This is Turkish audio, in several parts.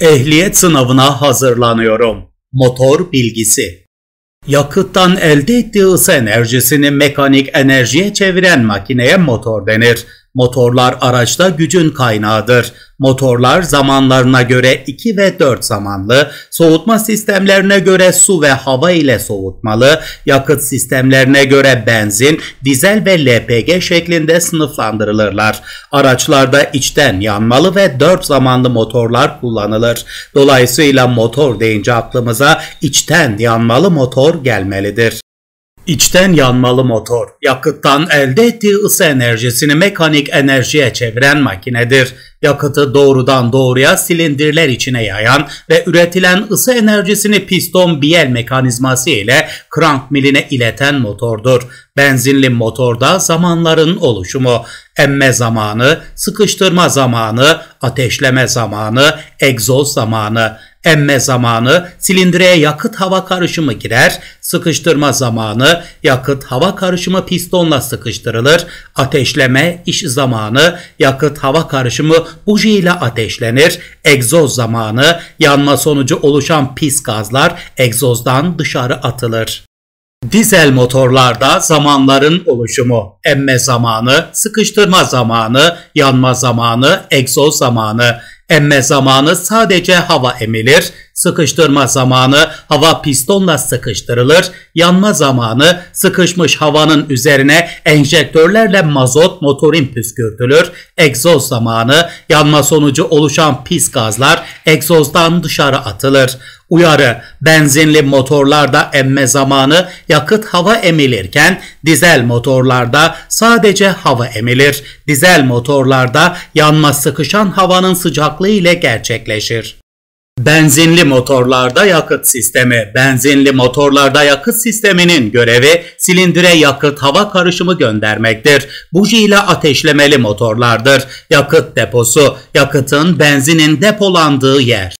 Ehliyet sınavına hazırlanıyorum. Motor bilgisi. Yakıttan elde ettiği ısı enerjisini mekanik enerjiye çeviren makineye motor denir. Motorlar araçta gücün kaynağıdır. Motorlar zamanlarına göre 2 ve 4 zamanlı, soğutma sistemlerine göre su ve hava ile soğutmalı, yakıt sistemlerine göre benzin, dizel ve LPG şeklinde sınıflandırılırlar. Araçlarda içten yanmalı ve 4 zamanlı motorlar kullanılır. Dolayısıyla motor deyince aklımıza içten yanmalı motor gelmelidir. İçten yanmalı motor, yakıttan elde ettiği ısı enerjisini mekanik enerjiye çeviren makinedir. Yakıtı doğrudan doğruya silindirler içine yayan ve üretilen ısı enerjisini piston biel mekanizması ile krank miline ileten motordur. Benzinli motorda zamanların oluşumu, emme zamanı, sıkıştırma zamanı, ateşleme zamanı, egzoz zamanı, Emme zamanı silindireye yakıt hava karışımı girer, sıkıştırma zamanı yakıt hava karışımı pistonla sıkıştırılır, ateşleme iş zamanı yakıt hava karışımı buji ile ateşlenir, egzoz zamanı yanma sonucu oluşan pis gazlar egzozdan dışarı atılır. Dizel motorlarda zamanların oluşumu, emme zamanı, sıkıştırma zamanı, yanma zamanı, egzoz zamanı, Emme zamanı sadece hava emilir, Sıkıştırma zamanı hava pistonla sıkıştırılır. Yanma zamanı sıkışmış havanın üzerine enjektörlerle mazot motorin püskürtülür. Egzoz zamanı yanma sonucu oluşan pis gazlar egzozdan dışarı atılır. Uyarı, benzinli motorlarda emme zamanı yakıt hava emilirken dizel motorlarda sadece hava emilir. Dizel motorlarda yanma sıkışan havanın sıcaklığı ile gerçekleşir. Benzinli motorlarda yakıt sistemi, benzinli motorlarda yakıt sisteminin görevi silindire yakıt hava karışımı göndermektir. Buji ile ateşlemeli motorlardır. Yakıt deposu, yakıtın benzinin depolandığı yer.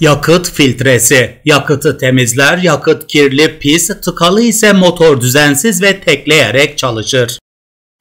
Yakıt filtresi, yakıtı temizler, yakıt kirli, pis, tıkalı ise motor düzensiz ve tekleyerek çalışır.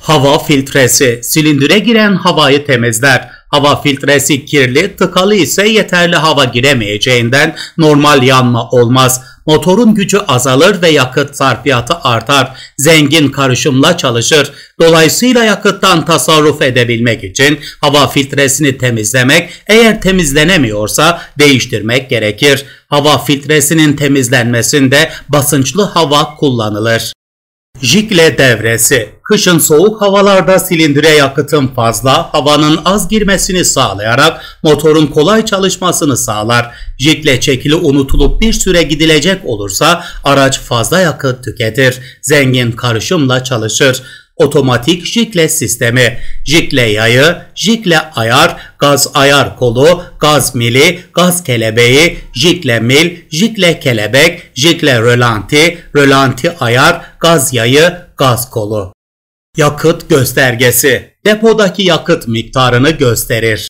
Hava filtresi, silindire giren havayı temizler, Hava filtresi kirli, tıkalı ise yeterli hava giremeyeceğinden normal yanma olmaz. Motorun gücü azalır ve yakıt sarfiyatı artar. Zengin karışımla çalışır. Dolayısıyla yakıttan tasarruf edebilmek için hava filtresini temizlemek, eğer temizlenemiyorsa değiştirmek gerekir. Hava filtresinin temizlenmesinde basınçlı hava kullanılır. Jikle devresi kışın soğuk havalarda silindire yakıtın fazla, havanın az girmesini sağlayarak motorun kolay çalışmasını sağlar. Jikle çekili unutulup bir süre gidilecek olursa araç fazla yakıt tüketir. Zengin karışımla çalışır otomatik jikle sistemi, jikle yayı, jikle ayar, gaz ayar kolu, gaz mili, gaz kelebeği, jikle mil, jikle kelebek, jikle rölanti, rölanti ayar, gaz yayı, gaz kolu. Yakıt göstergesi depodaki yakıt miktarını gösterir.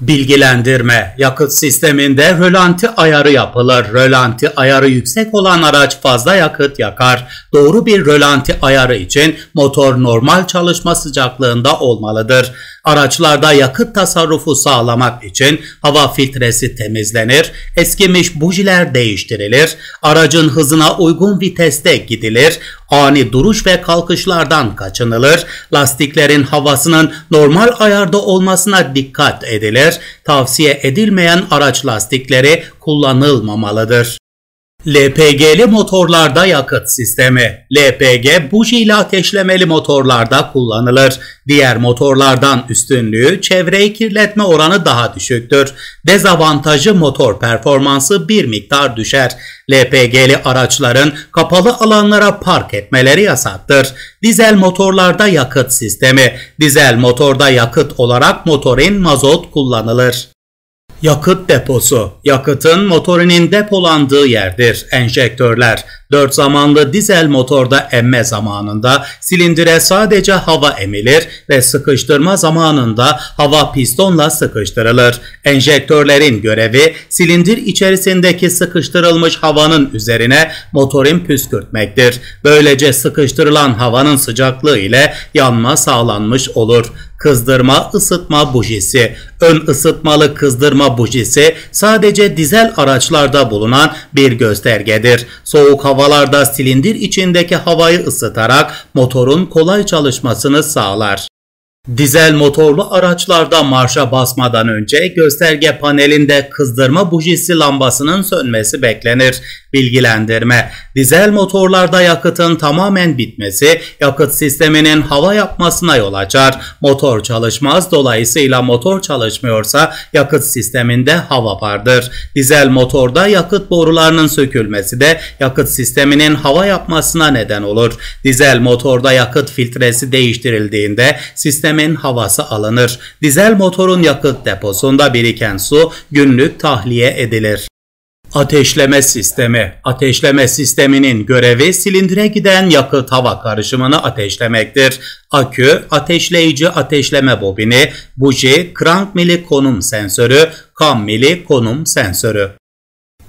Bilgilendirme Yakıt sisteminde rölanti ayarı yapılır. Rölanti ayarı yüksek olan araç fazla yakıt yakar. Doğru bir rölanti ayarı için motor normal çalışma sıcaklığında olmalıdır. Araçlarda yakıt tasarrufu sağlamak için hava filtresi temizlenir, eskimiş bujiler değiştirilir, aracın hızına uygun viteste gidilir, ani duruş ve kalkışlardan kaçınılır, lastiklerin havasının normal ayarda olmasına dikkat edilir, tavsiye edilmeyen araç lastikleri kullanılmamalıdır. LPG'li motorlarda yakıt sistemi. LPG bujiyle ateşlemeli motorlarda kullanılır. Diğer motorlardan üstünlüğü çevreyi kirletme oranı daha düşüktür. Dezavantajı motor performansı bir miktar düşer. LPG'li araçların kapalı alanlara park etmeleri yasaktır. Dizel motorlarda yakıt sistemi. Dizel motorda yakıt olarak motorin mazot kullanılır. Yakıt deposu, yakıtın motorinin depolandığı yerdir. Enjektörler, 4 zamanlı dizel motorda emme zamanında silindire sadece hava emilir ve sıkıştırma zamanında hava pistonla sıkıştırılır. Enjektörlerin görevi silindir içerisindeki sıkıştırılmış havanın üzerine motorin püskürtmektir. Böylece sıkıştırılan havanın sıcaklığı ile yanma sağlanmış olur kızdırma ısıtma bujesi, Ön ısıtmalı kızdırma bujesi, sadece dizel araçlarda bulunan bir göstergedir. Soğuk havalarda silindir içindeki havayı ısıtarak motorun kolay çalışmasını sağlar. Dizel motorlu araçlarda marşa basmadan önce gösterge panelinde kızdırma bujisi lambasının sönmesi beklenir. Bilgilendirme Dizel motorlarda yakıtın tamamen bitmesi yakıt sisteminin hava yapmasına yol açar. Motor çalışmaz dolayısıyla motor çalışmıyorsa yakıt sisteminde hava vardır. Dizel motorda yakıt borularının sökülmesi de yakıt sisteminin hava yapmasına neden olur. Dizel motorda yakıt filtresi değiştirildiğinde sistemin sistemin havası alınır. Dizel motorun yakıt deposunda biriken su günlük tahliye edilir. Ateşleme sistemi. Ateşleme sisteminin görevi silindire giden yakıt hava karışımını ateşlemektir. Akü, ateşleyici ateşleme bobini, buji, krank mili konum sensörü, kam mili konum sensörü.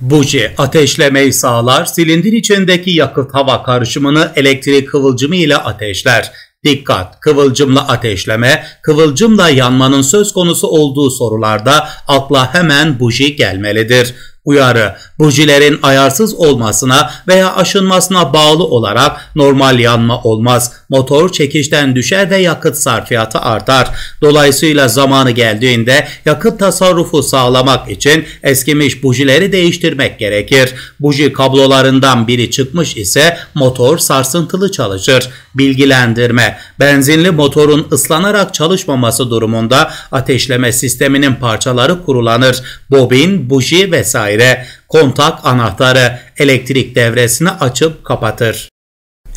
Buji ateşlemeyi sağlar, silindir içindeki yakıt hava karışımını elektrik kıvılcımı ile ateşler. Dikkat! Kıvılcımla ateşleme, kıvılcımla yanmanın söz konusu olduğu sorularda akla hemen buji gelmelidir. Uyarı, bujilerin ayarsız olmasına veya aşınmasına bağlı olarak normal yanma olmaz. Motor çekişten düşer ve yakıt sarfiyatı artar. Dolayısıyla zamanı geldiğinde yakıt tasarrufu sağlamak için eskimiş bujileri değiştirmek gerekir. Buji kablolarından biri çıkmış ise motor sarsıntılı çalışır. Bilgilendirme, benzinli motorun ıslanarak çalışmaması durumunda ateşleme sisteminin parçaları kurulanır. Bobin, buji vesaire daire kontak anahtarı elektrik devresini açıp kapatır.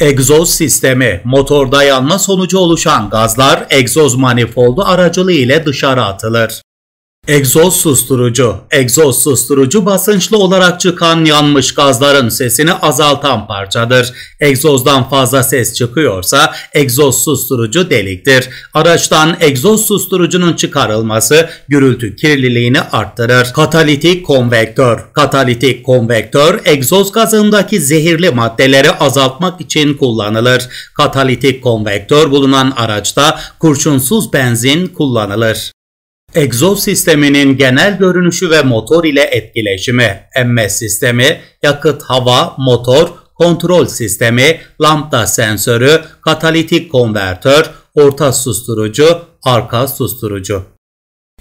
Egzoz sistemi motorda yanma sonucu oluşan gazlar egzoz manifoldu aracılığı ile dışarı atılır. Egzoz susturucu. Egzoz susturucu basınçlı olarak çıkan yanmış gazların sesini azaltan parçadır. Egzozdan fazla ses çıkıyorsa egzoz susturucu deliktir. Araçtan egzoz susturucunun çıkarılması gürültü kirliliğini arttırır. Katalitik konvektör. Katalitik konvektör egzoz gazındaki zehirli maddeleri azaltmak için kullanılır. Katalitik konvektör bulunan araçta kurşunsuz benzin kullanılır. Egzoz sisteminin genel görünüşü ve motor ile etkileşimi, emme sistemi, yakıt hava, motor, kontrol sistemi, lambda sensörü, katalitik konvertör, orta susturucu, arka susturucu.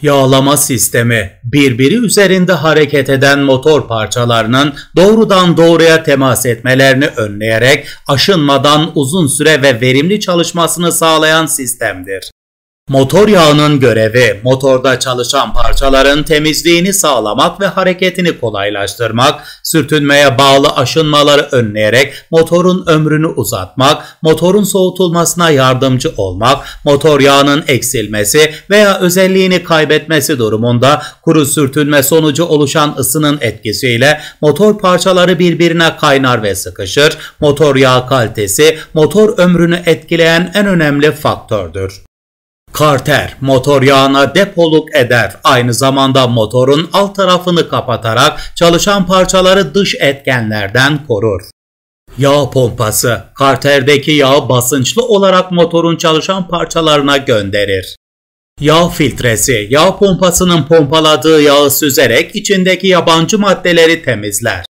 Yağlama sistemi, birbiri üzerinde hareket eden motor parçalarının doğrudan doğruya temas etmelerini önleyerek aşınmadan uzun süre ve verimli çalışmasını sağlayan sistemdir. Motor yağının görevi motorda çalışan parçaların temizliğini sağlamak ve hareketini kolaylaştırmak, sürtünmeye bağlı aşınmaları önleyerek motorun ömrünü uzatmak, motorun soğutulmasına yardımcı olmak, motor yağının eksilmesi veya özelliğini kaybetmesi durumunda kuru sürtünme sonucu oluşan ısının etkisiyle motor parçaları birbirine kaynar ve sıkışır. Motor yağı kalitesi motor ömrünü etkileyen en önemli faktördür. Karter motor yağına depoluk eder. Aynı zamanda motorun alt tarafını kapatarak çalışan parçaları dış etkenlerden korur. Yağ pompası karterdeki yağı basınçlı olarak motorun çalışan parçalarına gönderir. Yağ filtresi yağ pompasının pompaladığı yağı süzerek içindeki yabancı maddeleri temizler.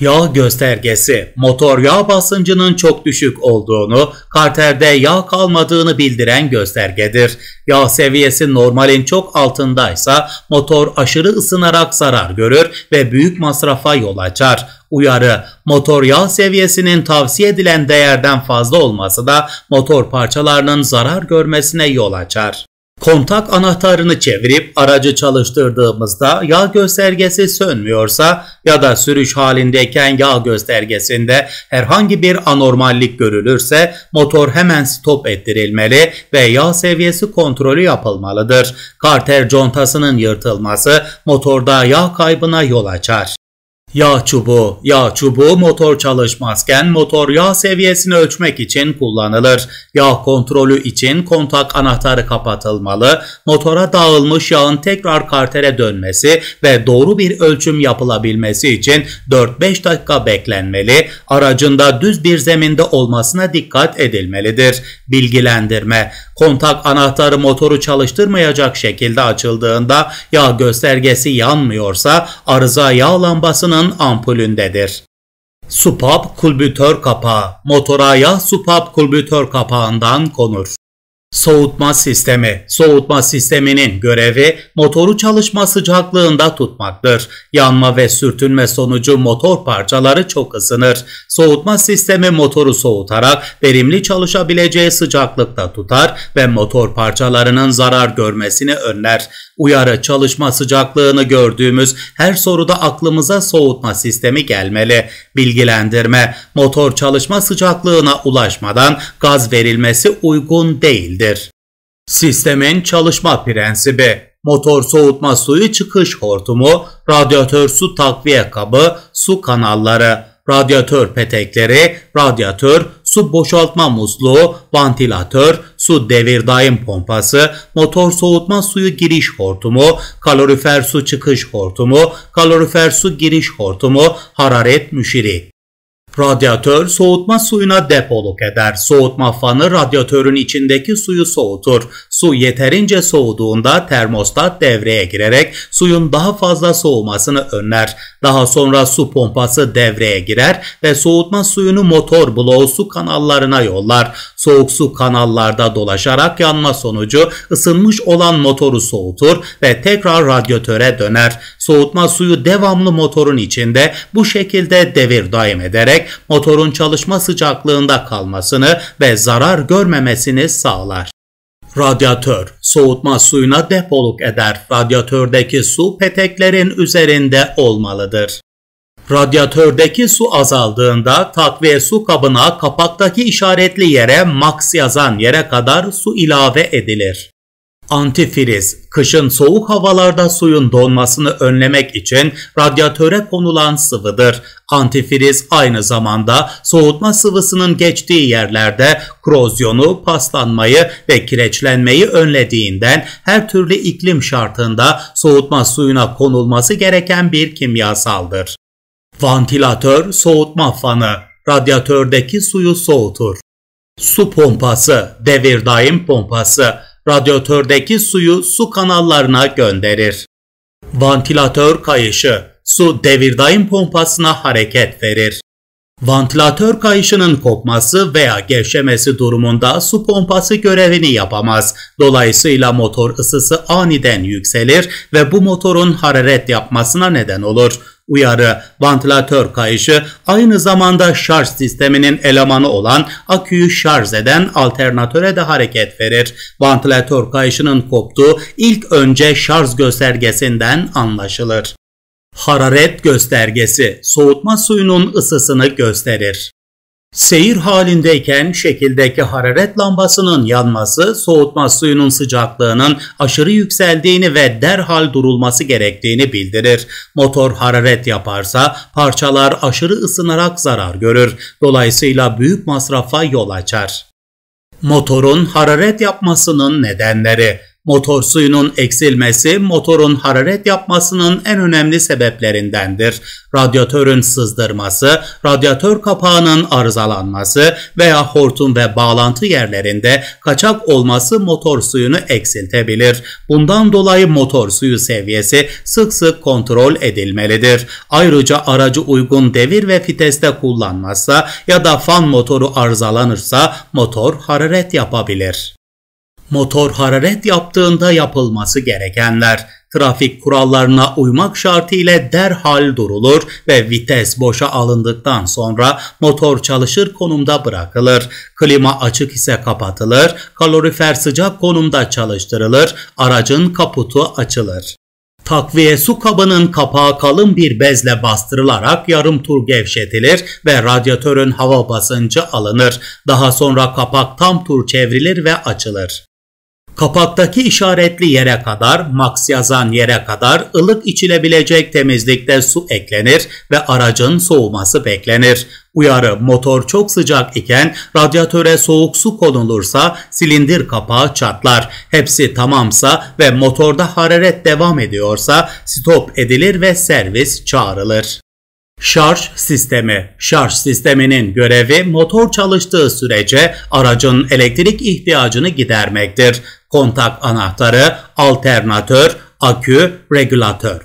Yağ göstergesi motor yağ basıncının çok düşük olduğunu, karterde yağ kalmadığını bildiren göstergedir. Yağ seviyesi normalin çok altındaysa motor aşırı ısınarak zarar görür ve büyük masrafa yol açar. Uyarı, motor yağ seviyesinin tavsiye edilen değerden fazla olması da motor parçalarının zarar görmesine yol açar. Kontak anahtarını çevirip aracı çalıştırdığımızda yağ göstergesi sönmüyorsa ya da sürüş halindeyken yağ göstergesinde herhangi bir anormallik görülürse motor hemen stop ettirilmeli ve yağ seviyesi kontrolü yapılmalıdır. Karter contasının yırtılması motorda yağ kaybına yol açar. Yağ çubuğu. Yağ çubuğu motor çalışmazken motor yağ seviyesini ölçmek için kullanılır. Yağ kontrolü için kontak anahtarı kapatılmalı, motora dağılmış yağın tekrar kartere dönmesi ve doğru bir ölçüm yapılabilmesi için 4-5 dakika beklenmeli, aracında düz bir zeminde olmasına dikkat edilmelidir. Bilgilendirme Kontak anahtarı motoru çalıştırmayacak şekilde açıldığında yağ göstergesi yanmıyorsa arıza yağ lambasının ampulündedir. Supap kulbütör kapağı Motora yağ supap kulbütör kapağından konur. Soğutma sistemi. Soğutma sisteminin görevi motoru çalışma sıcaklığında tutmaktır. Yanma ve sürtünme sonucu motor parçaları çok ısınır. Soğutma sistemi motoru soğutarak verimli çalışabileceği sıcaklıkta tutar ve motor parçalarının zarar görmesini önler. Uyarı çalışma sıcaklığını gördüğümüz her soruda aklımıza soğutma sistemi gelmeli. Bilgilendirme motor çalışma sıcaklığına ulaşmadan gaz verilmesi uygun değildir. Sistemin çalışma prensibi motor soğutma suyu çıkış hortumu, radyatör su takviye kabı, su kanalları, radyatör petekleri, radyatör, su boşaltma musluğu, vantilatör, su devir daim pompası, motor soğutma suyu giriş hortumu, kalorifer su çıkış hortumu, kalorifer su giriş hortumu, hararet müşiri. Radyatör soğutma suyuna depoluk eder. Soğutma fanı radyatörün içindeki suyu soğutur. Su yeterince soğuduğunda termostat devreye girerek suyun daha fazla soğumasını önler. Daha sonra su pompası devreye girer ve soğutma suyunu motor bloğu su kanallarına yollar. Soğuk su kanallarda dolaşarak yanma sonucu ısınmış olan motoru soğutur ve tekrar radyatöre döner. Soğutma suyu devamlı motorun içinde bu şekilde devir daim ederek motorun çalışma sıcaklığında kalmasını ve zarar görmemesini sağlar. Radyatör soğutma suyuna depoluk eder. Radyatördeki su peteklerin üzerinde olmalıdır. Radyatördeki su azaldığında takviye su kabına kapaktaki işaretli yere max yazan yere kadar su ilave edilir. Antifriz, kışın soğuk havalarda suyun donmasını önlemek için radyatöre konulan sıvıdır. Antifriz aynı zamanda soğutma sıvısının geçtiği yerlerde krozyonu, paslanmayı ve kireçlenmeyi önlediğinden her türlü iklim şartında soğutma suyuna konulması gereken bir kimyasaldır. Vantilatör, soğutma fanı, radyatördeki suyu soğutur. Su pompası, devir daim pompası, radyatördeki suyu su kanallarına gönderir. Vantilatör kayışı su devirdaim pompasına hareket verir. Vantilatör kayışının kopması veya gevşemesi durumunda su pompası görevini yapamaz. Dolayısıyla motor ısısı aniden yükselir ve bu motorun hararet yapmasına neden olur. Uyarı, vantilatör kayışı aynı zamanda şarj sisteminin elemanı olan aküyü şarj eden alternatöre de hareket verir. Vantilatör kayışının koptuğu ilk önce şarj göstergesinden anlaşılır. Hararet göstergesi soğutma suyunun ısısını gösterir. Seyir halindeyken şekildeki hararet lambasının yanması soğutma suyunun sıcaklığının aşırı yükseldiğini ve derhal durulması gerektiğini bildirir. Motor hararet yaparsa parçalar aşırı ısınarak zarar görür. Dolayısıyla büyük masrafa yol açar. Motorun hararet yapmasının nedenleri Motor suyunun eksilmesi motorun hararet yapmasının en önemli sebeplerindendir. Radyatörün sızdırması, radyatör kapağının arızalanması veya hortum ve bağlantı yerlerinde kaçak olması motor suyunu eksiltebilir. Bundan dolayı motor suyu seviyesi sık sık kontrol edilmelidir. Ayrıca aracı uygun devir ve fiteste kullanmazsa ya da fan motoru arızalanırsa motor hararet yapabilir motor hararet yaptığında yapılması gerekenler. Trafik kurallarına uymak şartıyla derhal durulur ve vites boşa alındıktan sonra motor çalışır konumda bırakılır. Klima açık ise kapatılır, kalorifer sıcak konumda çalıştırılır, aracın kaputu açılır. Takviye su kabının kapağı kalın bir bezle bastırılarak yarım tur gevşetilir ve radyatörün hava basıncı alınır. Daha sonra kapak tam tur çevrilir ve açılır. Kapaktaki işaretli yere kadar, max yazan yere kadar ılık içilebilecek temizlikte su eklenir ve aracın soğuması beklenir. Uyarı motor çok sıcak iken radyatöre soğuk su konulursa silindir kapağı çatlar. Hepsi tamamsa ve motorda hararet devam ediyorsa stop edilir ve servis çağrılır. Şarj sistemi. Şarj sisteminin görevi motor çalıştığı sürece aracın elektrik ihtiyacını gidermektir. Kontak anahtarı, alternatör, akü, regülatör.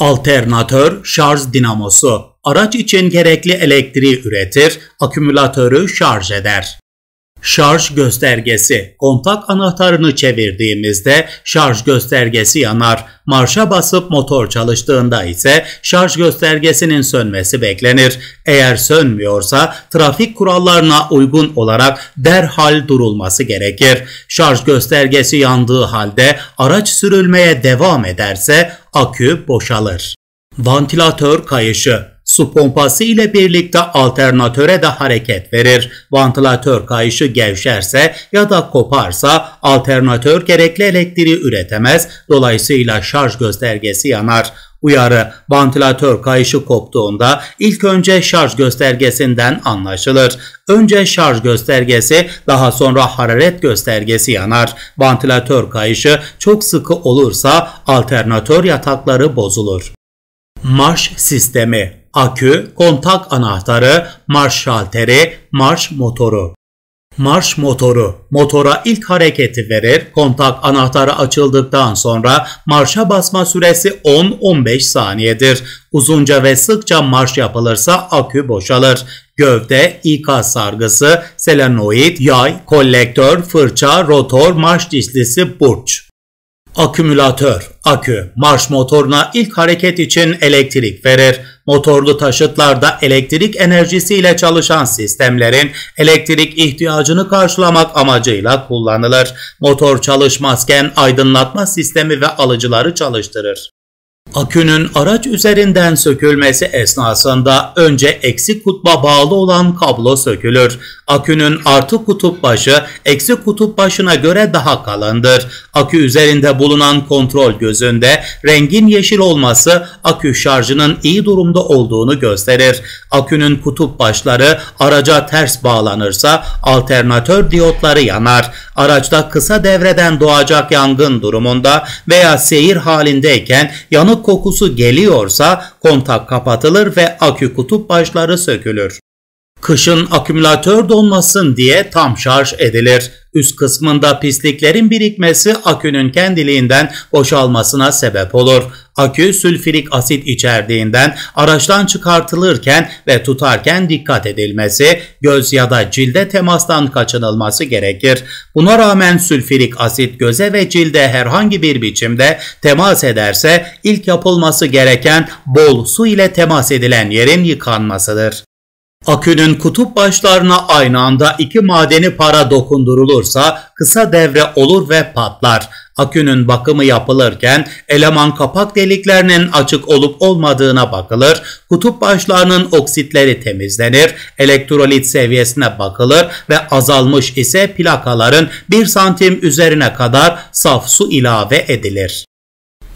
Alternatör şarj dinamosu. Araç için gerekli elektriği üretir, akümülatörü şarj eder. Şarj göstergesi. Kontak anahtarını çevirdiğimizde şarj göstergesi yanar. Marşa basıp motor çalıştığında ise şarj göstergesinin sönmesi beklenir. Eğer sönmüyorsa trafik kurallarına uygun olarak derhal durulması gerekir. Şarj göstergesi yandığı halde araç sürülmeye devam ederse akü boşalır. Vantilatör kayışı su pompası ile birlikte alternatöre de hareket verir. Vantilatör kayışı gevşerse ya da koparsa alternatör gerekli elektriği üretemez. Dolayısıyla şarj göstergesi yanar. Uyarı vantilatör kayışı koptuğunda ilk önce şarj göstergesinden anlaşılır. Önce şarj göstergesi daha sonra hararet göstergesi yanar. Vantilatör kayışı çok sıkı olursa alternatör yatakları bozulur. Marş sistemi akü, kontak anahtarı, marş şalteri, marş motoru. Marş motoru motora ilk hareketi verir. Kontak anahtarı açıldıktan sonra marşa basma süresi 10-15 saniyedir. Uzunca ve sıkça marş yapılırsa akü boşalır. Gövde, ikaz sargısı, selenoid, yay, kolektör, fırça, rotor, marş dişlisi, burç. Akümülatör, akü, marş motoruna ilk hareket için elektrik verir. Motorlu taşıtlarda elektrik enerjisiyle çalışan sistemlerin elektrik ihtiyacını karşılamak amacıyla kullanılır. Motor çalışmazken aydınlatma sistemi ve alıcıları çalıştırır. Akünün araç üzerinden sökülmesi esnasında önce eksi kutba bağlı olan kablo sökülür. Akünün artı kutup başı eksi kutup başına göre daha kalındır. Akü üzerinde bulunan kontrol gözünde rengin yeşil olması akü şarjının iyi durumda olduğunu gösterir. Akünün kutup başları araca ters bağlanırsa alternatör diyotları yanar. Araçta kısa devreden doğacak yangın durumunda veya seyir halindeyken yanı yanık kokusu geliyorsa kontak kapatılır ve akü kutup başları sökülür. Kışın akümülatör donmasın diye tam şarj edilir. Üst kısmında pisliklerin birikmesi akünün kendiliğinden boşalmasına sebep olur. Akü sülfürik asit içerdiğinden araçtan çıkartılırken ve tutarken dikkat edilmesi, göz ya da cilde temastan kaçınılması gerekir. Buna rağmen sülfürik asit göze ve cilde herhangi bir biçimde temas ederse ilk yapılması gereken bol su ile temas edilen yerin yıkanmasıdır. Akünün kutup başlarına aynı anda iki madeni para dokundurulursa kısa devre olur ve patlar. Akünün bakımı yapılırken eleman kapak deliklerinin açık olup olmadığına bakılır, kutup başlarının oksitleri temizlenir, elektrolit seviyesine bakılır ve azalmış ise plakaların 1 santim üzerine kadar saf su ilave edilir.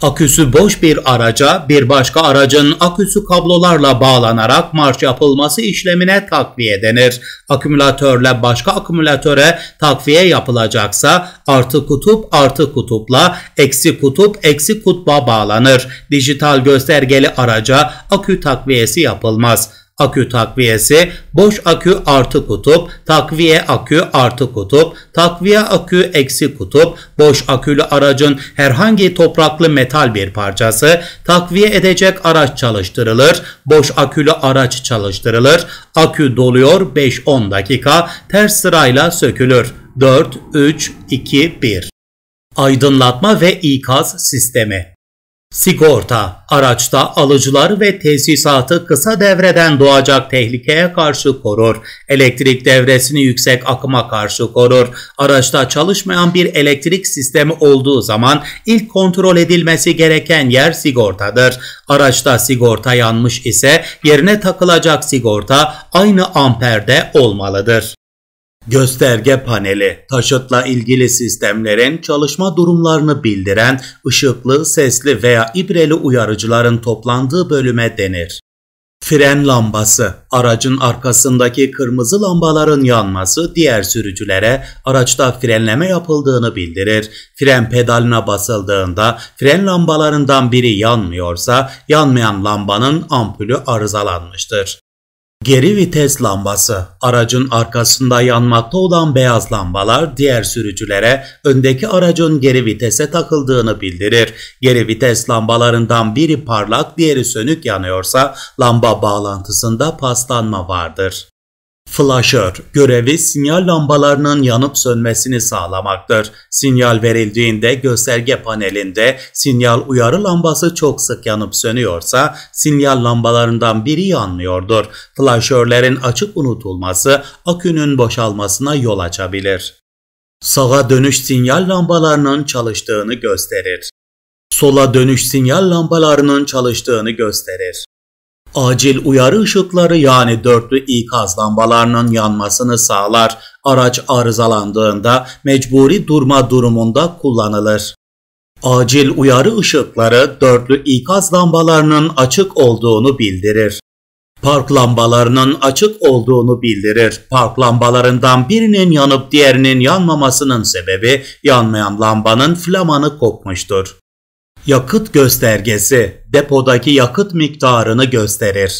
Aküsü boş bir araca bir başka aracın aküsü kablolarla bağlanarak marş yapılması işlemine takviye denir. Akümülatörle başka akümülatöre takviye yapılacaksa artı kutup artı kutupla eksi kutup eksi kutba bağlanır. Dijital göstergeli araca akü takviyesi yapılmaz akü takviyesi, boş akü artı kutup, takviye akü artı kutup, takviye akü eksi kutup, boş akülü aracın herhangi topraklı metal bir parçası, takviye edecek araç çalıştırılır, boş akülü araç çalıştırılır, akü doluyor 5-10 dakika, ters sırayla sökülür. 4, 3, 2, 1 Aydınlatma ve ikaz sistemi Sigorta, araçta alıcılar ve tesisatı kısa devreden doğacak tehlikeye karşı korur. Elektrik devresini yüksek akıma karşı korur. Araçta çalışmayan bir elektrik sistemi olduğu zaman ilk kontrol edilmesi gereken yer sigortadır. Araçta sigorta yanmış ise yerine takılacak sigorta aynı amperde olmalıdır. Gösterge paneli, taşıtla ilgili sistemlerin çalışma durumlarını bildiren ışıklı, sesli veya ibreli uyarıcıların toplandığı bölüme denir. Fren lambası, aracın arkasındaki kırmızı lambaların yanması diğer sürücülere araçta frenleme yapıldığını bildirir. Fren pedalına basıldığında fren lambalarından biri yanmıyorsa yanmayan lambanın ampulü arızalanmıştır. Geri vites lambası aracın arkasında yanmakta olan beyaz lambalar diğer sürücülere öndeki aracın geri vitese takıldığını bildirir. Geri vites lambalarından biri parlak diğeri sönük yanıyorsa lamba bağlantısında paslanma vardır. Flaşör görevi sinyal lambalarının yanıp sönmesini sağlamaktır. Sinyal verildiğinde gösterge panelinde sinyal uyarı lambası çok sık yanıp sönüyorsa sinyal lambalarından biri yanmıyordur. Flaşörlerin açık unutulması akünün boşalmasına yol açabilir. Sağa dönüş sinyal lambalarının çalıştığını gösterir. Sola dönüş sinyal lambalarının çalıştığını gösterir acil uyarı ışıkları yani dörtlü ikaz lambalarının yanmasını sağlar. Araç arızalandığında mecburi durma durumunda kullanılır. Acil uyarı ışıkları dörtlü ikaz lambalarının açık olduğunu bildirir. Park lambalarının açık olduğunu bildirir. Park lambalarından birinin yanıp diğerinin yanmamasının sebebi yanmayan lambanın flamanı kopmuştur yakıt göstergesi depodaki yakıt miktarını gösterir.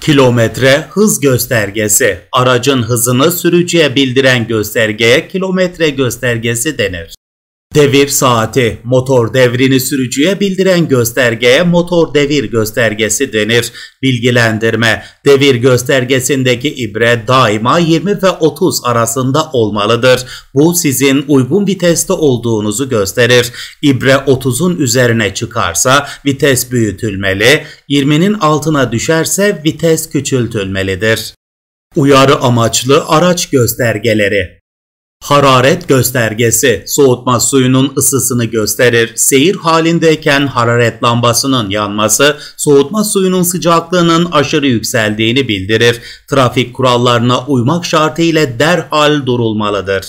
Kilometre hız göstergesi aracın hızını sürücüye bildiren göstergeye kilometre göstergesi denir. Devir saati, motor devrini sürücüye bildiren göstergeye motor devir göstergesi denir. Bilgilendirme, devir göstergesindeki ibre daima 20 ve 30 arasında olmalıdır. Bu sizin uygun viteste olduğunuzu gösterir. İbre 30'un üzerine çıkarsa vites büyütülmeli, 20'nin altına düşerse vites küçültülmelidir. Uyarı amaçlı araç göstergeleri Hararet göstergesi soğutma suyunun ısısını gösterir. Seyir halindeyken hararet lambasının yanması soğutma suyunun sıcaklığının aşırı yükseldiğini bildirir. Trafik kurallarına uymak şartıyla derhal durulmalıdır.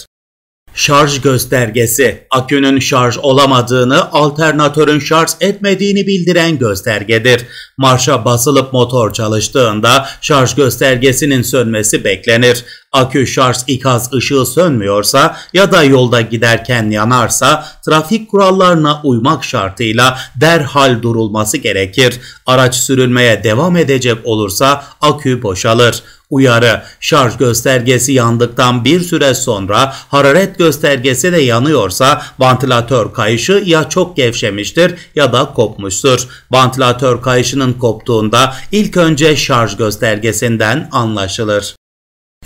Şarj göstergesi, akünün şarj olamadığını, alternatörün şarj etmediğini bildiren göstergedir. Marşa basılıp motor çalıştığında şarj göstergesinin sönmesi beklenir akü şarj ikaz ışığı sönmüyorsa ya da yolda giderken yanarsa trafik kurallarına uymak şartıyla derhal durulması gerekir. Araç sürülmeye devam edecek olursa akü boşalır. Uyarı, şarj göstergesi yandıktan bir süre sonra hararet göstergesi de yanıyorsa vantilatör kayışı ya çok gevşemiştir ya da kopmuştur. Vantilatör kayışının koptuğunda ilk önce şarj göstergesinden anlaşılır.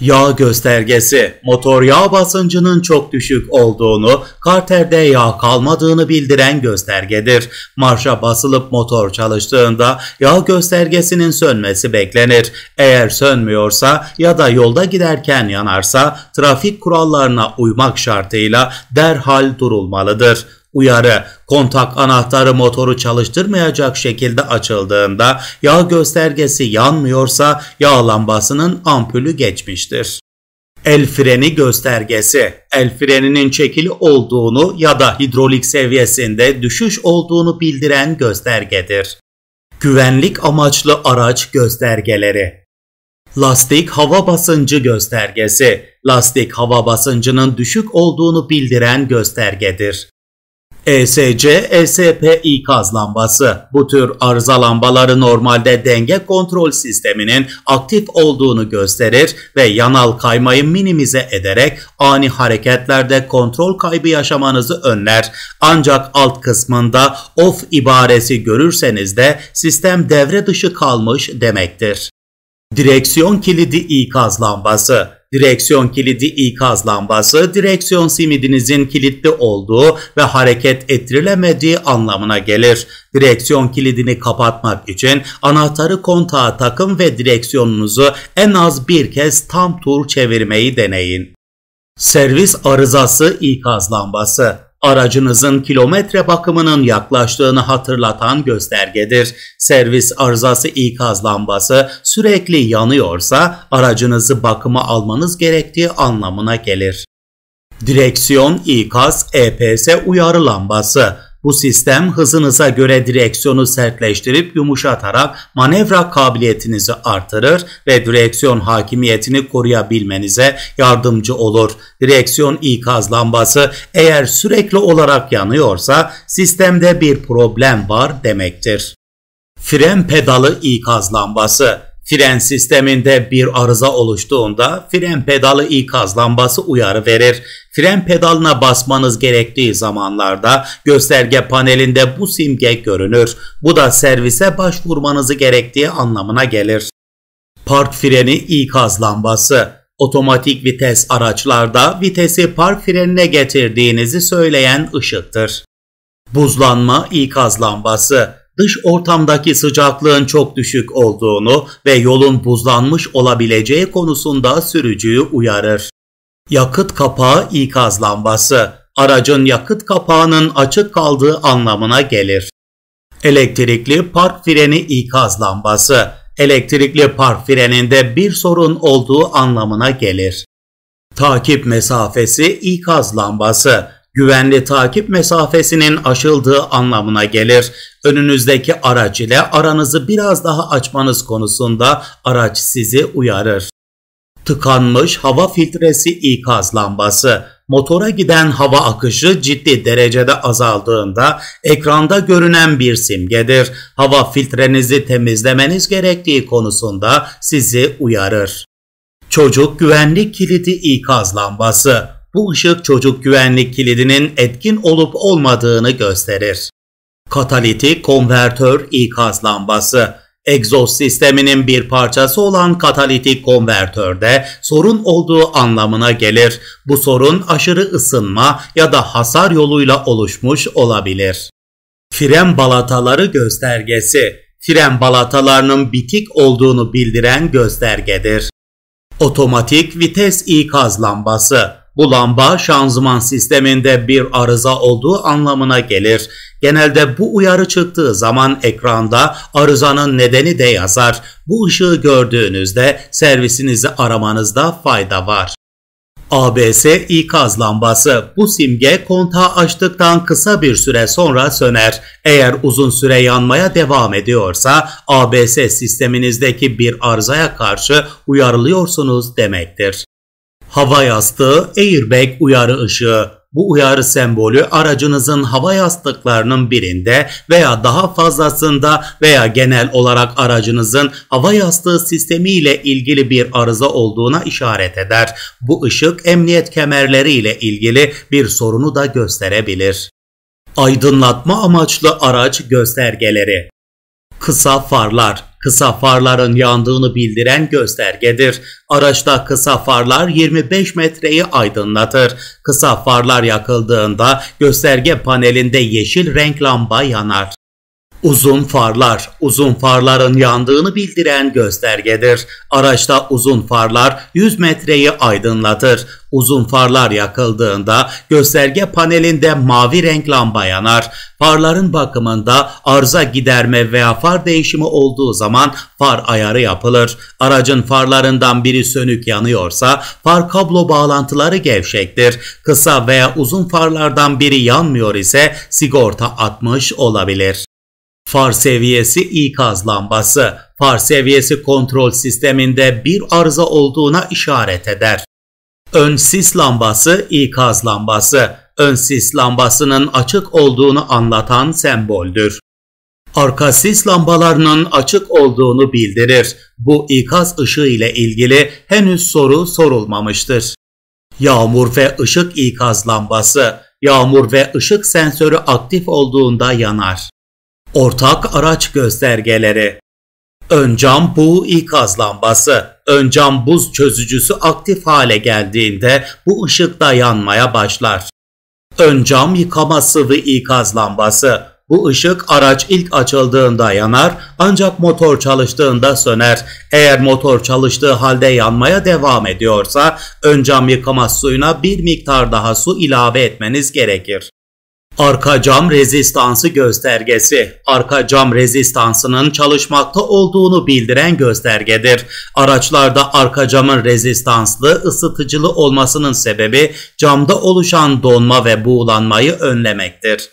Yağ göstergesi motor yağ basıncının çok düşük olduğunu, karterde yağ kalmadığını bildiren göstergedir. Marşa basılıp motor çalıştığında yağ göstergesinin sönmesi beklenir. Eğer sönmüyorsa ya da yolda giderken yanarsa trafik kurallarına uymak şartıyla derhal durulmalıdır. Uyarı Kontak anahtarı motoru çalıştırmayacak şekilde açıldığında yağ göstergesi yanmıyorsa yağ lambasının ampulü geçmiştir. El freni göstergesi, el freninin çekili olduğunu ya da hidrolik seviyesinde düşüş olduğunu bildiren göstergedir. Güvenlik amaçlı araç göstergeleri Lastik hava basıncı göstergesi, lastik hava basıncının düşük olduğunu bildiren göstergedir. ESC, ESP ikaz lambası. Bu tür arıza lambaları normalde denge kontrol sisteminin aktif olduğunu gösterir ve yanal kaymayı minimize ederek ani hareketlerde kontrol kaybı yaşamanızı önler. Ancak alt kısmında off ibaresi görürseniz de sistem devre dışı kalmış demektir. Direksiyon kilidi ikaz lambası direksiyon kilidi ikaz lambası, direksiyon simidinizin kilitli olduğu ve hareket ettirilemediği anlamına gelir. Direksiyon kilidini kapatmak için anahtarı kontağa takın ve direksiyonunuzu en az bir kez tam tur çevirmeyi deneyin. Servis arızası ikaz lambası aracınızın kilometre bakımının yaklaştığını hatırlatan göstergedir. Servis arızası ikaz lambası sürekli yanıyorsa aracınızı bakıma almanız gerektiği anlamına gelir. Direksiyon ikaz EPS uyarı lambası bu sistem hızınıza göre direksiyonu sertleştirip yumuşatarak manevra kabiliyetinizi artırır ve direksiyon hakimiyetini koruyabilmenize yardımcı olur. Direksiyon ikaz lambası eğer sürekli olarak yanıyorsa sistemde bir problem var demektir. Fren pedalı ikaz lambası Fren sisteminde bir arıza oluştuğunda fren pedalı ikaz lambası uyarı verir. Fren pedalına basmanız gerektiği zamanlarda gösterge panelinde bu simge görünür. Bu da servise başvurmanızı gerektiği anlamına gelir. Park freni ikaz lambası otomatik vites araçlarda vitesi park frenine getirdiğinizi söyleyen ışıktır. Buzlanma ikaz lambası dış ortamdaki sıcaklığın çok düşük olduğunu ve yolun buzlanmış olabileceği konusunda sürücüyü uyarır. Yakıt kapağı ikaz lambası, aracın yakıt kapağının açık kaldığı anlamına gelir. Elektrikli park freni ikaz lambası, elektrikli park freninde bir sorun olduğu anlamına gelir. Takip mesafesi ikaz lambası, güvenli takip mesafesinin aşıldığı anlamına gelir. Önünüzdeki araç ile aranızı biraz daha açmanız konusunda araç sizi uyarır. Tıkanmış hava filtresi ikaz lambası motora giden hava akışı ciddi derecede azaldığında ekranda görünen bir simgedir. Hava filtrenizi temizlemeniz gerektiği konusunda sizi uyarır. Çocuk güvenlik kilidi ikaz lambası bu ışık çocuk güvenlik kilidinin etkin olup olmadığını gösterir. Katalitik konvertör ikaz lambası Egzoz sisteminin bir parçası olan katalitik konvertörde sorun olduğu anlamına gelir. Bu sorun aşırı ısınma ya da hasar yoluyla oluşmuş olabilir. Fren balataları göstergesi Fren balatalarının bitik olduğunu bildiren göstergedir. Otomatik vites ikaz lambası bu lamba şanzıman sisteminde bir arıza olduğu anlamına gelir. Genelde bu uyarı çıktığı zaman ekranda arızanın nedeni de yazar. Bu ışığı gördüğünüzde servisinizi aramanızda fayda var. ABS ikaz lambası bu simge kontağı açtıktan kısa bir süre sonra söner. Eğer uzun süre yanmaya devam ediyorsa ABS sisteminizdeki bir arızaya karşı uyarılıyorsunuz demektir. Hava yastığı, airbag uyarı ışığı. Bu uyarı sembolü aracınızın hava yastıklarının birinde veya daha fazlasında veya genel olarak aracınızın hava yastığı sistemi ile ilgili bir arıza olduğuna işaret eder. Bu ışık emniyet kemerleri ile ilgili bir sorunu da gösterebilir. Aydınlatma amaçlı araç göstergeleri kısa farlar. Kısa farların yandığını bildiren göstergedir. Araçta kısa farlar 25 metreyi aydınlatır. Kısa farlar yakıldığında gösterge panelinde yeşil renk lamba yanar. Uzun farlar, uzun farların yandığını bildiren göstergedir. Araçta uzun farlar 100 metreyi aydınlatır. Uzun farlar yakıldığında gösterge panelinde mavi renk lamba yanar. Farların bakımında arıza giderme veya far değişimi olduğu zaman far ayarı yapılır. Aracın farlarından biri sönük yanıyorsa far kablo bağlantıları gevşektir. Kısa veya uzun farlardan biri yanmıyor ise sigorta atmış olabilir. Far seviyesi ikaz lambası, far seviyesi kontrol sisteminde bir arıza olduğuna işaret eder. Ön sis lambası ikaz lambası, ön sis lambasının açık olduğunu anlatan semboldür. Arka sis lambalarının açık olduğunu bildirir. Bu ikaz ışığı ile ilgili henüz soru sorulmamıştır. Yağmur ve ışık ikaz lambası, yağmur ve ışık sensörü aktif olduğunda yanar. Ortak araç göstergeleri Ön cam bu ikaz lambası. Ön cam buz çözücüsü aktif hale geldiğinde bu ışıkta yanmaya başlar. Ön cam yıkama sıvı ikaz lambası. Bu ışık araç ilk açıldığında yanar ancak motor çalıştığında söner. Eğer motor çalıştığı halde yanmaya devam ediyorsa ön cam yıkama suyuna bir miktar daha su ilave etmeniz gerekir. Arka cam rezistansı göstergesi, arka cam rezistansının çalışmakta olduğunu bildiren göstergedir. Araçlarda arka camın rezistanslı, ısıtıcılı olmasının sebebi camda oluşan donma ve buğulanmayı önlemektir.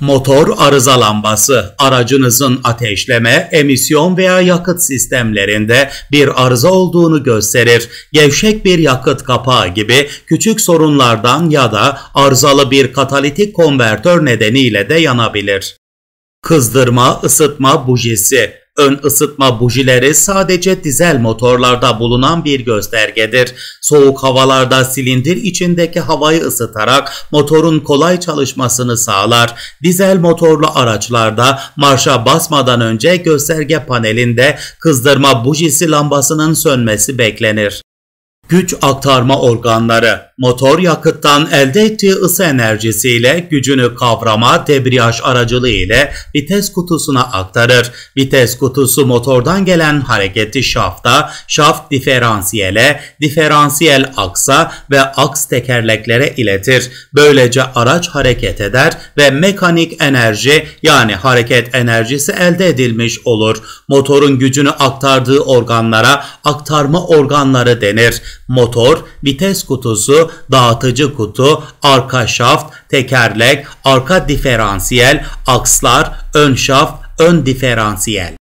Motor arıza lambası, aracınızın ateşleme, emisyon veya yakıt sistemlerinde bir arıza olduğunu gösterir. Gevşek bir yakıt kapağı gibi küçük sorunlardan ya da arızalı bir katalitik konvertör nedeniyle de yanabilir. Kızdırma, ısıtma bujisi Ön ısıtma bujileri sadece dizel motorlarda bulunan bir göstergedir. Soğuk havalarda silindir içindeki havayı ısıtarak motorun kolay çalışmasını sağlar. Dizel motorlu araçlarda marşa basmadan önce gösterge panelinde kızdırma bujisi lambasının sönmesi beklenir. Güç aktarma organları, motor yakıttan elde ettiği ısı enerjisiyle gücünü kavrama debriyaj aracılığı ile vites kutusuna aktarır. Vites kutusu motordan gelen hareketi şafta, şaft diferansiyele, diferansiyel aksa ve aks tekerleklere iletir. Böylece araç hareket eder ve mekanik enerji yani hareket enerjisi elde edilmiş olur. Motorun gücünü aktardığı organlara aktarma organları denir motor, vites kutusu, dağıtıcı kutu, arka şaft, tekerlek, arka diferansiyel, akslar, ön şaft, ön diferansiyel.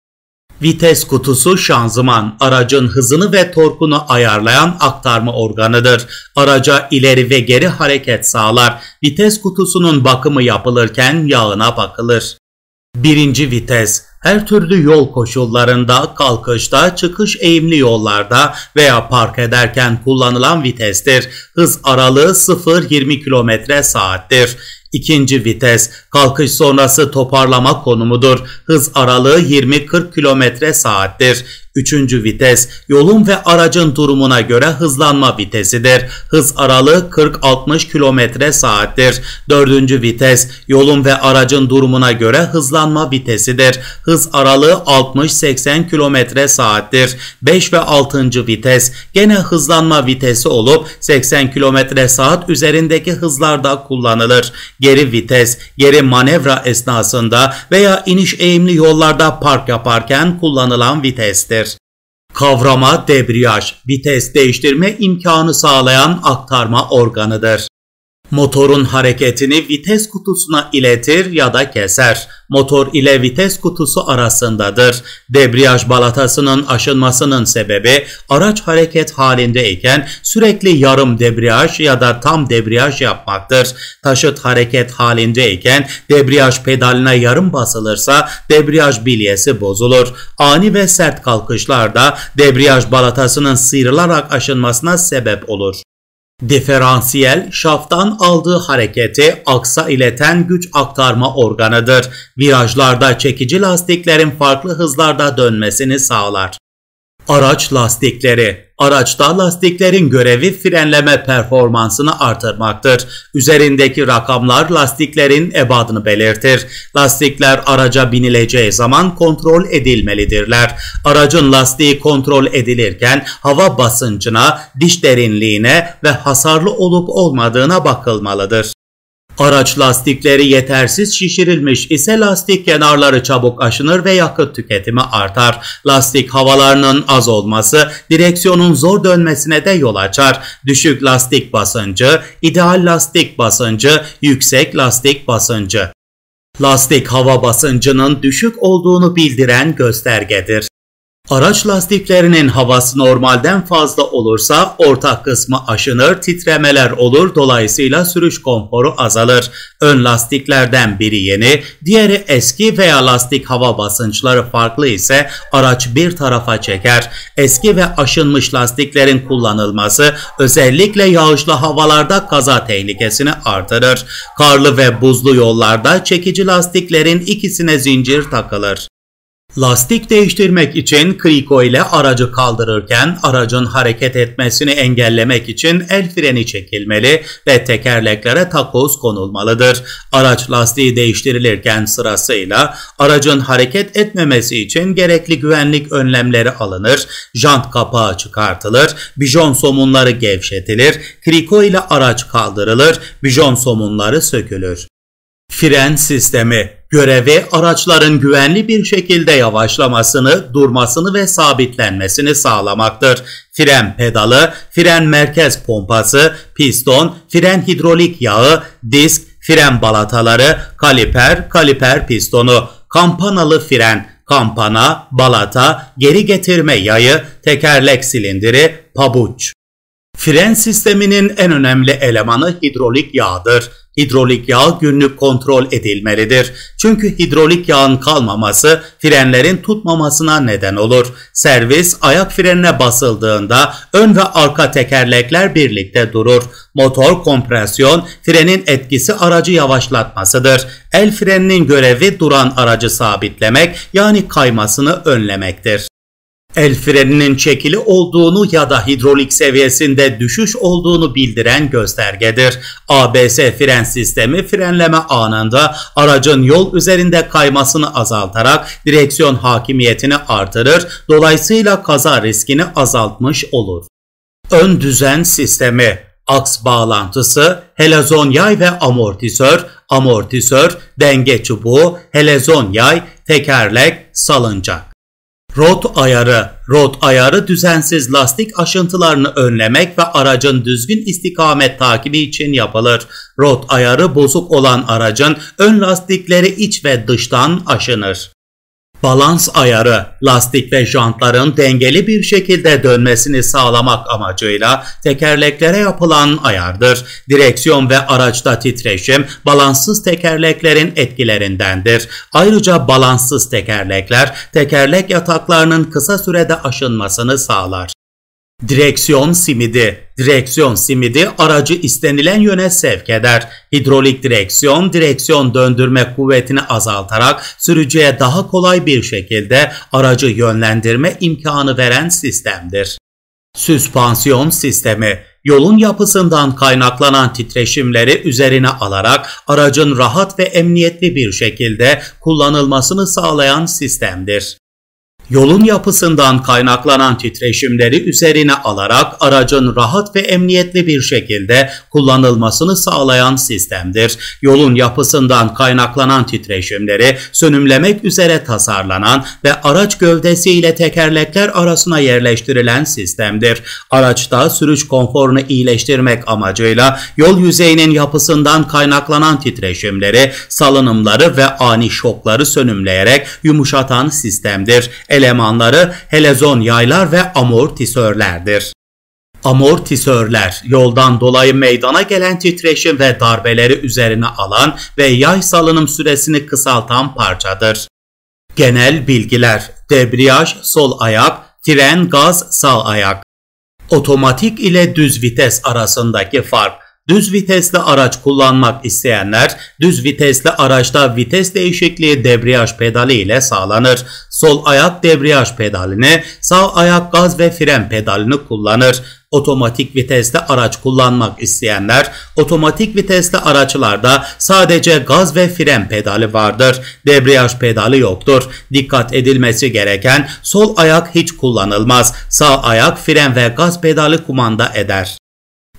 Vites kutusu şanzıman, aracın hızını ve torkunu ayarlayan aktarma organıdır. Araca ileri ve geri hareket sağlar. Vites kutusunun bakımı yapılırken yağına bakılır. Birinci vites her türlü yol koşullarında, kalkışta, çıkış eğimli yollarda veya park ederken kullanılan vitestir. Hız aralığı 0-20 km saattir. İkinci vites kalkış sonrası toparlama konumudur. Hız aralığı 20-40 km saattir. Üçüncü vites yolun ve aracın durumuna göre hızlanma vitesidir. Hız aralığı 40-60 km saattir. Dördüncü vites yolun ve aracın durumuna göre hızlanma vitesidir. Hız aralığı 60-80 km saattir. 5 ve 6. vites gene hızlanma vitesi olup 80 km saat üzerindeki hızlarda kullanılır geri vites, geri manevra esnasında veya iniş eğimli yollarda park yaparken kullanılan vitestir. Kavrama debriyaj, vites değiştirme imkanı sağlayan aktarma organıdır. Motorun hareketini vites kutusuna iletir ya da keser. Motor ile vites kutusu arasındadır. Debriyaj balatasının aşınmasının sebebi araç hareket halindeyken sürekli yarım debriyaj ya da tam debriyaj yapmaktır. Taşıt hareket halindeyken debriyaj pedaline yarım basılırsa debriyaj bilyesi bozulur. Ani ve sert kalkışlarda debriyaj balatasının sıyrılarak aşınmasına sebep olur. Diferansiyel, şaftan aldığı hareketi aksa ileten güç aktarma organıdır. Virajlarda çekici lastiklerin farklı hızlarda dönmesini sağlar. Araç lastikleri Araçta lastiklerin görevi frenleme performansını artırmaktır. Üzerindeki rakamlar lastiklerin ebadını belirtir. Lastikler araca binileceği zaman kontrol edilmelidirler. Aracın lastiği kontrol edilirken hava basıncına, diş derinliğine ve hasarlı olup olmadığına bakılmalıdır. Araç lastikleri yetersiz şişirilmiş ise lastik kenarları çabuk aşınır ve yakıt tüketimi artar. Lastik havalarının az olması direksiyonun zor dönmesine de yol açar. Düşük lastik basıncı, ideal lastik basıncı, yüksek lastik basıncı. Lastik hava basıncının düşük olduğunu bildiren göstergedir. Araç lastiklerinin havası normalden fazla olursa ortak kısmı aşınır, titremeler olur, dolayısıyla sürüş konforu azalır. Ön lastiklerden biri yeni, diğeri eski veya lastik hava basınçları farklı ise araç bir tarafa çeker. Eski ve aşınmış lastiklerin kullanılması özellikle yağışlı havalarda kaza tehlikesini artırır. Karlı ve buzlu yollarda çekici lastiklerin ikisine zincir takılır. Lastik değiştirmek için kriko ile aracı kaldırırken aracın hareket etmesini engellemek için el freni çekilmeli ve tekerleklere takoz konulmalıdır. Araç lastiği değiştirilirken sırasıyla aracın hareket etmemesi için gerekli güvenlik önlemleri alınır, jant kapağı çıkartılır, bijon somunları gevşetilir, kriko ile araç kaldırılır, bijon somunları sökülür fren sistemi görevi araçların güvenli bir şekilde yavaşlamasını, durmasını ve sabitlenmesini sağlamaktır. Fren pedalı, fren merkez pompası, piston, fren hidrolik yağı, disk, fren balataları, kaliper, kaliper pistonu, kampanalı fren, kampana, balata, geri getirme yayı, tekerlek silindiri, pabuç. Fren sisteminin en önemli elemanı hidrolik yağdır hidrolik yağ günlük kontrol edilmelidir. Çünkü hidrolik yağın kalmaması frenlerin tutmamasına neden olur. Servis ayak frenine basıldığında ön ve arka tekerlekler birlikte durur. Motor kompresyon frenin etkisi aracı yavaşlatmasıdır. El freninin görevi duran aracı sabitlemek yani kaymasını önlemektir. El freninin çekili olduğunu ya da hidrolik seviyesinde düşüş olduğunu bildiren göstergedir. ABS fren sistemi frenleme anında aracın yol üzerinde kaymasını azaltarak direksiyon hakimiyetini artırır, dolayısıyla kaza riskini azaltmış olur. Ön düzen sistemi aks bağlantısı, helezon yay ve amortisör, amortisör, denge çubuğu, helezon yay, tekerlek, salıncak. Rot ayarı Rot ayarı düzensiz lastik aşıntılarını önlemek ve aracın düzgün istikamet takibi için yapılır. Rot ayarı bozuk olan aracın ön lastikleri iç ve dıştan aşınır balans ayarı lastik ve jantların dengeli bir şekilde dönmesini sağlamak amacıyla tekerleklere yapılan ayardır. Direksiyon ve araçta titreşim balanssız tekerleklerin etkilerindendir. Ayrıca balanssız tekerlekler tekerlek yataklarının kısa sürede aşınmasını sağlar. Direksiyon simidi Direksiyon simidi aracı istenilen yöne sevk eder. Hidrolik direksiyon, direksiyon döndürme kuvvetini azaltarak sürücüye daha kolay bir şekilde aracı yönlendirme imkanı veren sistemdir. Süspansiyon sistemi yolun yapısından kaynaklanan titreşimleri üzerine alarak aracın rahat ve emniyetli bir şekilde kullanılmasını sağlayan sistemdir yolun yapısından kaynaklanan titreşimleri üzerine alarak aracın rahat ve emniyetli bir şekilde kullanılmasını sağlayan sistemdir. Yolun yapısından kaynaklanan titreşimleri sönümlemek üzere tasarlanan ve araç gövdesi ile tekerlekler arasına yerleştirilen sistemdir. Araçta sürüş konforunu iyileştirmek amacıyla yol yüzeyinin yapısından kaynaklanan titreşimleri, salınımları ve ani şokları sönümleyerek yumuşatan sistemdir. El elemanları helezon yaylar ve amortisörlerdir. Amortisörler yoldan dolayı meydana gelen titreşim ve darbeleri üzerine alan ve yay salınım süresini kısaltan parçadır. Genel bilgiler debriyaj sol ayak, tren gaz sağ ayak. Otomatik ile düz vites arasındaki fark Düz vitesli araç kullanmak isteyenler düz vitesli araçta vites değişikliği debriyaj pedali ile sağlanır. Sol ayak debriyaj pedalini, sağ ayak gaz ve fren pedalını kullanır. Otomatik vitesli araç kullanmak isteyenler otomatik vitesli araçlarda sadece gaz ve fren pedali vardır. Debriyaj pedali yoktur. Dikkat edilmesi gereken sol ayak hiç kullanılmaz. Sağ ayak fren ve gaz pedali kumanda eder.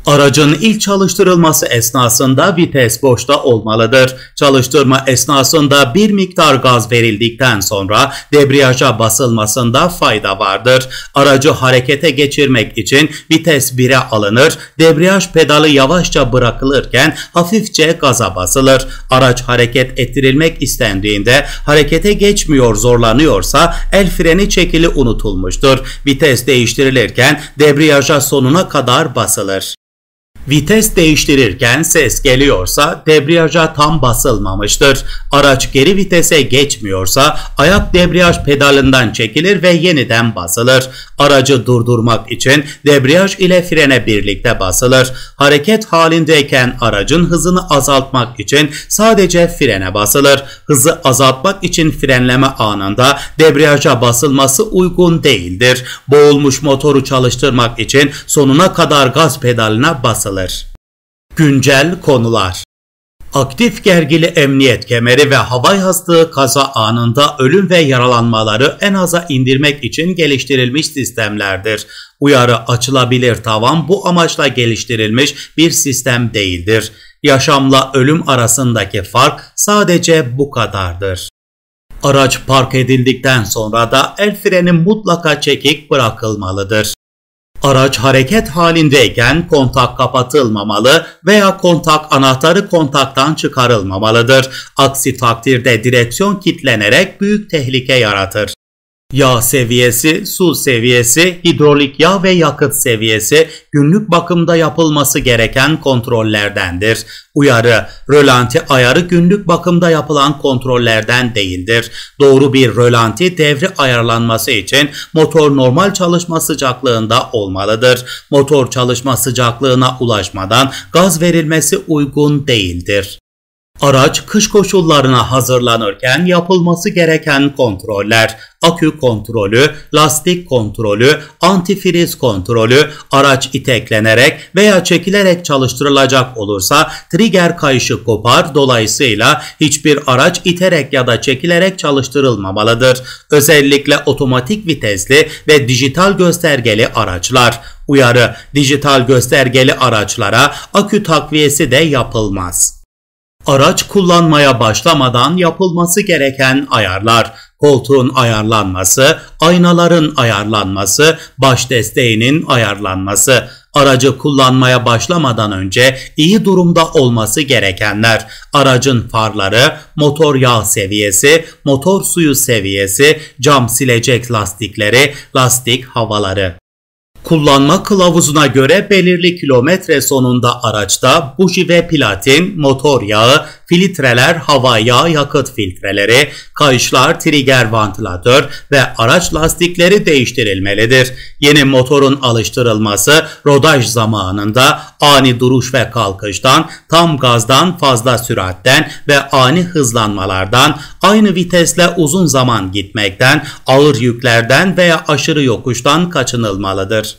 Aracın ilk çalıştırılması esnasında vites boşta olmalıdır. Çalıştırma esnasında bir miktar gaz verildikten sonra debriyaja basılmasında fayda vardır. Aracı harekete geçirmek için vites 1'e alınır, debriyaj pedalı yavaşça bırakılırken hafifçe gaza basılır. Araç hareket ettirilmek istendiğinde harekete geçmiyor zorlanıyorsa el freni çekili unutulmuştur. Vites değiştirilirken debriyaja sonuna kadar basılır. Vites değiştirirken ses geliyorsa debriyaja tam basılmamıştır. Araç geri vitese geçmiyorsa ayak debriyaj pedalından çekilir ve yeniden basılır. Aracı durdurmak için debriyaj ile frene birlikte basılır. Hareket halindeyken aracın hızını azaltmak için sadece frene basılır. Hızı azaltmak için frenleme anında debriyaja basılması uygun değildir. Boğulmuş motoru çalıştırmak için sonuna kadar gaz pedalına basılır anlatılır. Güncel konular Aktif gergili emniyet kemeri ve havay hastalığı kaza anında ölüm ve yaralanmaları en aza indirmek için geliştirilmiş sistemlerdir. Uyarı açılabilir tavan bu amaçla geliştirilmiş bir sistem değildir. Yaşamla ölüm arasındaki fark sadece bu kadardır. Araç park edildikten sonra da el freni mutlaka çekik bırakılmalıdır. Araç hareket halindeyken kontak kapatılmamalı veya kontak anahtarı kontaktan çıkarılmamalıdır. Aksi takdirde direksiyon kitlenerek büyük tehlike yaratır. Yağ seviyesi, su seviyesi, hidrolik yağ ve yakıt seviyesi günlük bakımda yapılması gereken kontrollerdendir. Uyarı, rölanti ayarı günlük bakımda yapılan kontrollerden değildir. Doğru bir rölanti devri ayarlanması için motor normal çalışma sıcaklığında olmalıdır. Motor çalışma sıcaklığına ulaşmadan gaz verilmesi uygun değildir. Araç kış koşullarına hazırlanırken yapılması gereken kontroller, akü kontrolü, lastik kontrolü, antifriz kontrolü, araç iteklenerek veya çekilerek çalıştırılacak olursa trigger kayışı kopar dolayısıyla hiçbir araç iterek ya da çekilerek çalıştırılmamalıdır. Özellikle otomatik vitesli ve dijital göstergeli araçlar. Uyarı, dijital göstergeli araçlara akü takviyesi de yapılmaz. Araç kullanmaya başlamadan yapılması gereken ayarlar, koltuğun ayarlanması, aynaların ayarlanması, baş desteğinin ayarlanması, aracı kullanmaya başlamadan önce iyi durumda olması gerekenler, aracın farları, motor yağ seviyesi, motor suyu seviyesi, cam silecek lastikleri, lastik havaları. Kullanma kılavuzuna göre belirli kilometre sonunda araçta buji ve platin, motor yağı, filtreler, hava, yağ, yakıt filtreleri, kayışlar, trigger vantilatör ve araç lastikleri değiştirilmelidir. Yeni motorun alıştırılması rodaj zamanında ani duruş ve kalkıştan, tam gazdan, fazla süratten ve ani hızlanmalardan, aynı vitesle uzun zaman gitmekten, ağır yüklerden veya aşırı yokuştan kaçınılmalıdır.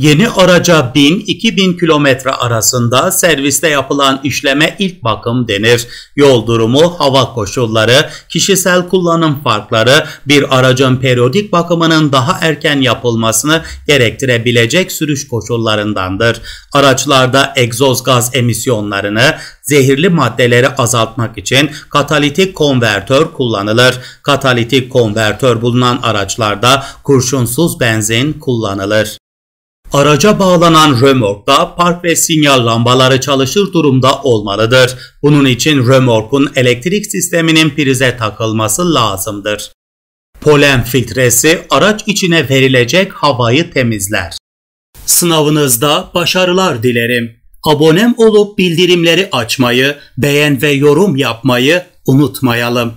Yeni araca 1000-2000 kilometre arasında serviste yapılan işleme ilk bakım denir. Yol durumu, hava koşulları, kişisel kullanım farkları bir aracın periyodik bakımının daha erken yapılmasını gerektirebilecek sürüş koşullarındandır. Araçlarda egzoz gaz emisyonlarını, zehirli maddeleri azaltmak için katalitik konvertör kullanılır. Katalitik konvertör bulunan araçlarda kurşunsuz benzin kullanılır. Araca bağlanan römorkta park ve sinyal lambaları çalışır durumda olmalıdır. Bunun için römorkun elektrik sisteminin prize takılması lazımdır. Polen filtresi araç içine verilecek havayı temizler. Sınavınızda başarılar dilerim. Abonem olup bildirimleri açmayı, beğen ve yorum yapmayı unutmayalım.